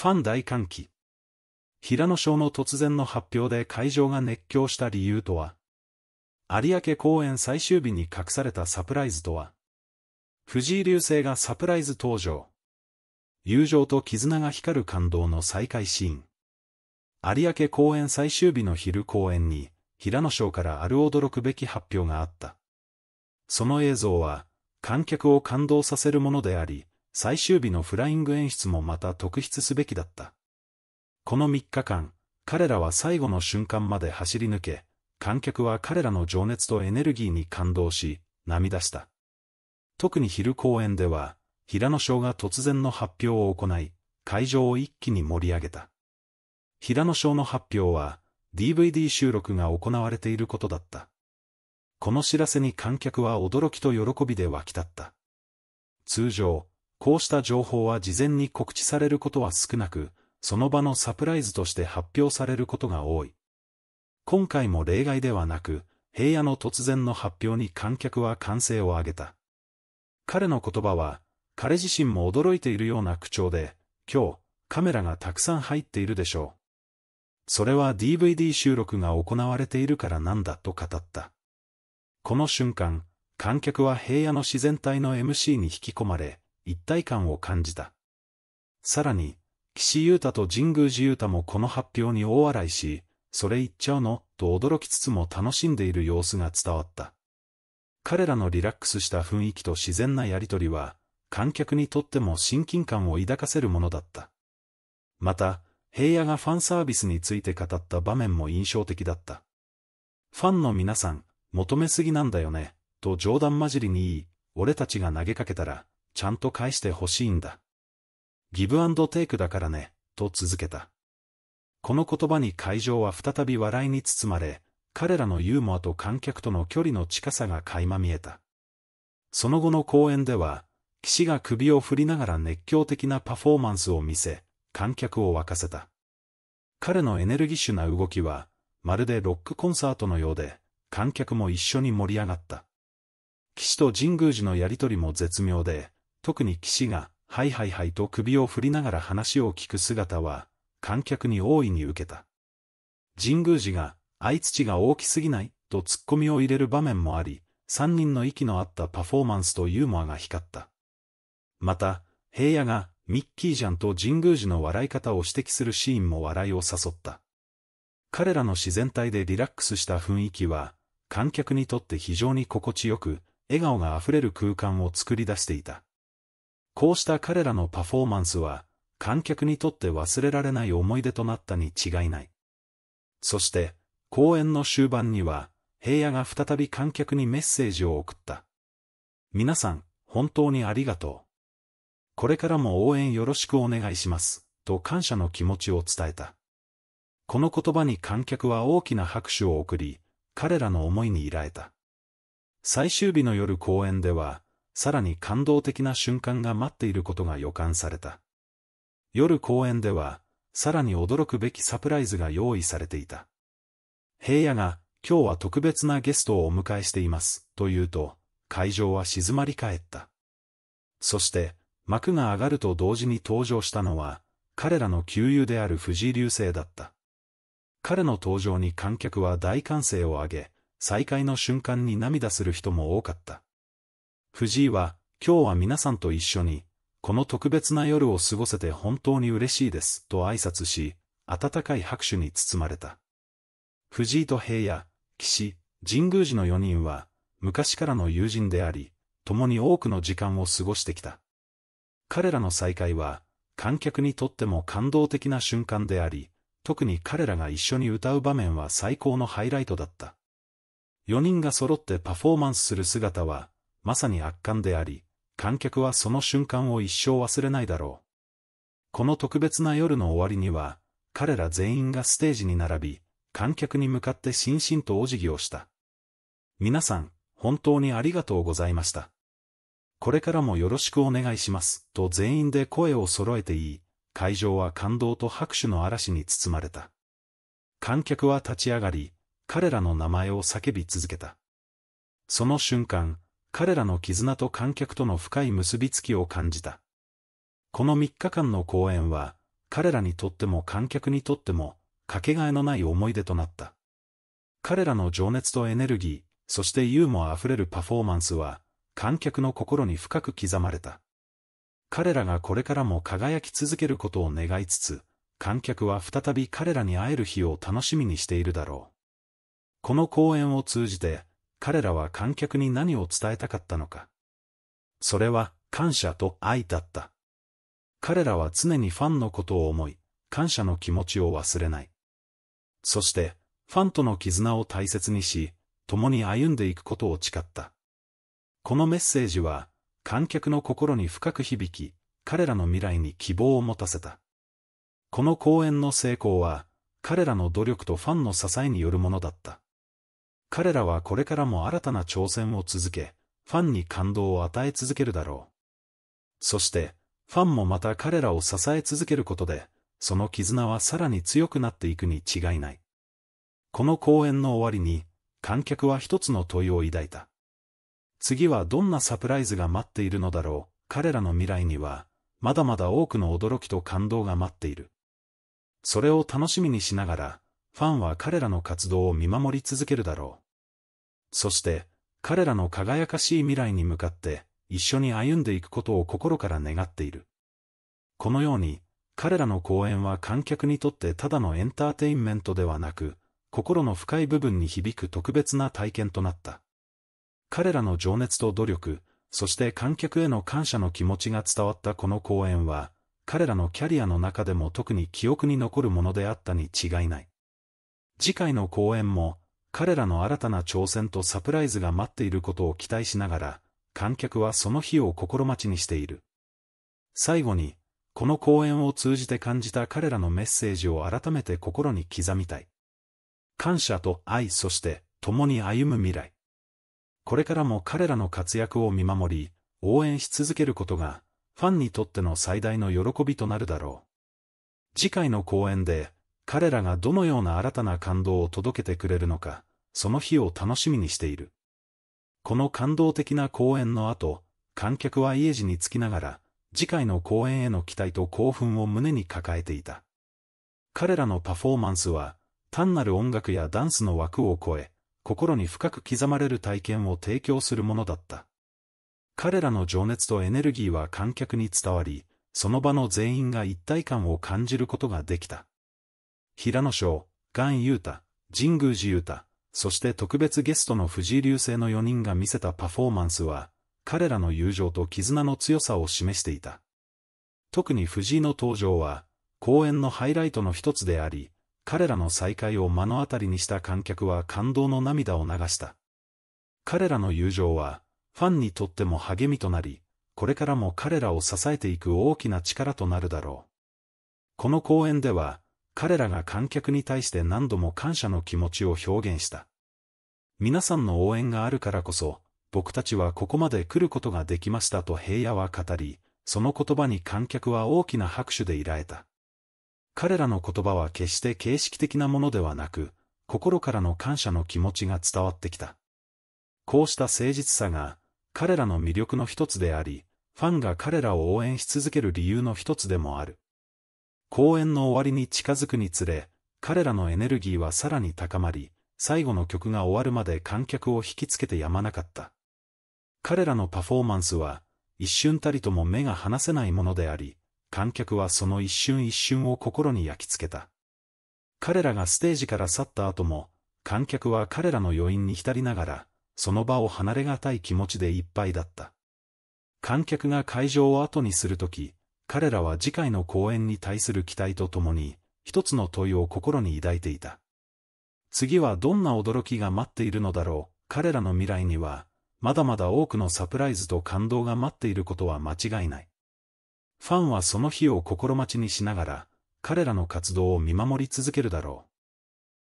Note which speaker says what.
Speaker 1: ファン大歓喜。平野賞の突然の発表で会場が熱狂した理由とは有明公演最終日に隠されたサプライズとは藤井流星がサプライズ登場。友情と絆が光る感動の再会シーン。有明公演最終日の昼公演に、平野賞からある驚くべき発表があった。その映像は、観客を感動させるものであり、最終日のフライング演出もまた特筆すべきだった。この3日間、彼らは最後の瞬間まで走り抜け、観客は彼らの情熱とエネルギーに感動し、涙した。特に昼公演では、平野翔が突然の発表を行い、会場を一気に盛り上げた。平野翔の発表は、DVD 収録が行われていることだった。この知らせに観客は驚きと喜びで沸き立った。通常、こうした情報は事前に告知されることは少なく、その場のサプライズとして発表されることが多い。今回も例外ではなく、平野の突然の発表に観客は歓声を上げた。彼の言葉は、彼自身も驚いているような口調で、今日、カメラがたくさん入っているでしょう。それは DVD 収録が行われているからなんだと語った。この瞬間、観客は平野の自然体の MC に引き込まれ、一体感を感じた。さらに、岸優太と神宮寺優太もこの発表に大笑いし、それ言っちゃうの、と驚きつつも楽しんでいる様子が伝わった。彼らのリラックスした雰囲気と自然なやりとりは、観客にとっても親近感を抱かせるものだった。また、平野がファンサービスについて語った場面も印象的だった。ファンの皆さん、求めすぎなんだよね、と冗談交じりに言い、俺たちが投げかけたら、ちゃんと返してほしいんだ。ギブアンドテイクだからね、と続けた。この言葉に会場は再び笑いに包まれ、彼らのユーモアと観客との距離の近さが垣間見えた。その後の公演では、騎士が首を振りながら熱狂的なパフォーマンスを見せ、観客を沸かせた。彼のエネルギッシュな動きは、まるでロックコンサートのようで、観客も一緒に盛り上がった。騎士と神宮寺のやりとりも絶妙で、特に騎士が、はいはいはいと首を振りながら話を聞く姿は、観客に大いに受けた。神宮寺が、あいつちが大きすぎない、と突っ込みを入れる場面もあり、三人の息の合ったパフォーマンスとユーモアが光った。また、平野が、ミッキージャンと神宮寺の笑い方を指摘するシーンも笑いを誘った。彼らの自然体でリラックスした雰囲気は、観客にとって非常に心地よく、笑顔が溢れる空間を作り出していた。こうした彼らのパフォーマンスは、観客にとって忘れられない思い出となったに違いない。そして、公演の終盤には、平野が再び観客にメッセージを送った。皆さん、本当にありがとう。これからも応援よろしくお願いします、と感謝の気持ちを伝えた。この言葉に観客は大きな拍手を送り、彼らの思いに依頼た。最終日の夜公演では、さらに感動的な瞬間が待っていることが予感された。夜公演では、さらに驚くべきサプライズが用意されていた。平野が、今日は特別なゲストをお迎えしています、と言うと、会場は静まり返った。そして、幕が上がると同時に登場したのは、彼らの旧友である藤井流星だった。彼の登場に観客は大歓声を上げ、再会の瞬間に涙する人も多かった。藤井は、今日は皆さんと一緒に、この特別な夜を過ごせて本当に嬉しいです、と挨拶し、温かい拍手に包まれた。藤井と平野、岸、神宮寺の4人は、昔からの友人であり、共に多くの時間を過ごしてきた。彼らの再会は、観客にとっても感動的な瞬間であり、特に彼らが一緒に歌う場面は最高のハイライトだった。4人が揃ってパフォーマンスする姿は、まさに圧巻であり、観客はその瞬間を一生忘れないだろう。この特別な夜の終わりには、彼ら全員がステージに並び、観客に向かってしんしんとお辞儀をした。皆さん、本当にありがとうございました。これからもよろしくお願いします、と全員で声を揃えて言い、会場は感動と拍手の嵐に包まれた。観客は立ち上がり、彼らの名前を叫び続けた。その瞬間、彼らの絆と観客との深い結びつきを感じた。この3日間の公演は、彼らにとっても観客にとっても、かけがえのない思い出となった。彼らの情熱とエネルギー、そしてユーモア溢れるパフォーマンスは、観客の心に深く刻まれた。彼らがこれからも輝き続けることを願いつつ、観客は再び彼らに会える日を楽しみにしているだろう。この公演を通じて、彼らは観客に何を伝えたかったのか。それは感謝と愛だった。彼らは常にファンのことを思い、感謝の気持ちを忘れない。そして、ファンとの絆を大切にし、共に歩んでいくことを誓った。このメッセージは、観客の心に深く響き、彼らの未来に希望を持たせた。この公演の成功は、彼らの努力とファンの支えによるものだった。彼らはこれからも新たな挑戦を続け、ファンに感動を与え続けるだろう。そして、ファンもまた彼らを支え続けることで、その絆はさらに強くなっていくに違いない。この公演の終わりに、観客は一つの問いを抱いた。次はどんなサプライズが待っているのだろう、彼らの未来には、まだまだ多くの驚きと感動が待っている。それを楽しみにしながら、ファンは彼らの活動を見守り続けるだろう。そして、彼らの輝かしい未来に向かって、一緒に歩んでいくことを心から願っている。このように、彼らの講演は観客にとってただのエンターテインメントではなく、心の深い部分に響く特別な体験となった。彼らの情熱と努力、そして観客への感謝の気持ちが伝わったこの講演は、彼らのキャリアの中でも特に記憶に残るものであったに違いない。次回の公演も、彼らの新たな挑戦とサプライズが待っていることを期待しながら、観客はその日を心待ちにしている。最後に、この公演を通じて感じた彼らのメッセージを改めて心に刻みたい。感謝と愛そして共に歩む未来。これからも彼らの活躍を見守り、応援し続けることが、ファンにとっての最大の喜びとなるだろう。次回の公演で、彼らがどのような新たな感動を届けてくれるのか、その日を楽しみにしている。この感動的な公演の後、観客は家路につきながら、次回の公演への期待と興奮を胸に抱えていた。彼らのパフォーマンスは、単なる音楽やダンスの枠を超え、心に深く刻まれる体験を提供するものだった。彼らの情熱とエネルギーは観客に伝わり、その場の全員が一体感を感じることができた。平野翔、菅優太、神宮寺優太、そして特別ゲストの藤井流星の4人が見せたパフォーマンスは、彼らの友情と絆の強さを示していた。特に藤井の登場は、公演のハイライトの一つであり、彼らの再会を目の当たりにした観客は感動の涙を流した。彼らの友情は、ファンにとっても励みとなり、これからも彼らを支えていく大きな力となるだろう。この公演では、彼らが観客に対して何度も感謝の気持ちを表現した。皆さんの応援があるからこそ、僕たちはここまで来ることができましたと平野は語り、その言葉に観客は大きな拍手でいられた。彼らの言葉は決して形式的なものではなく、心からの感謝の気持ちが伝わってきた。こうした誠実さが、彼らの魅力の一つであり、ファンが彼らを応援し続ける理由の一つでもある。公演の終わりに近づくにつれ、彼らのエネルギーはさらに高まり、最後の曲が終わるまで観客を引きつけてやまなかった。彼らのパフォーマンスは、一瞬たりとも目が離せないものであり、観客はその一瞬一瞬を心に焼き付けた。彼らがステージから去った後も、観客は彼らの余韻に浸りながら、その場を離れがたい気持ちでいっぱいだった。観客が会場を後にするとき、彼らは次回の公演に対する期待とともに、一つの問いを心に抱いていた。次はどんな驚きが待っているのだろう、彼らの未来には、まだまだ多くのサプライズと感動が待っていることは間違いない。ファンはその日を心待ちにしながら、彼らの活動を見守り続けるだろう。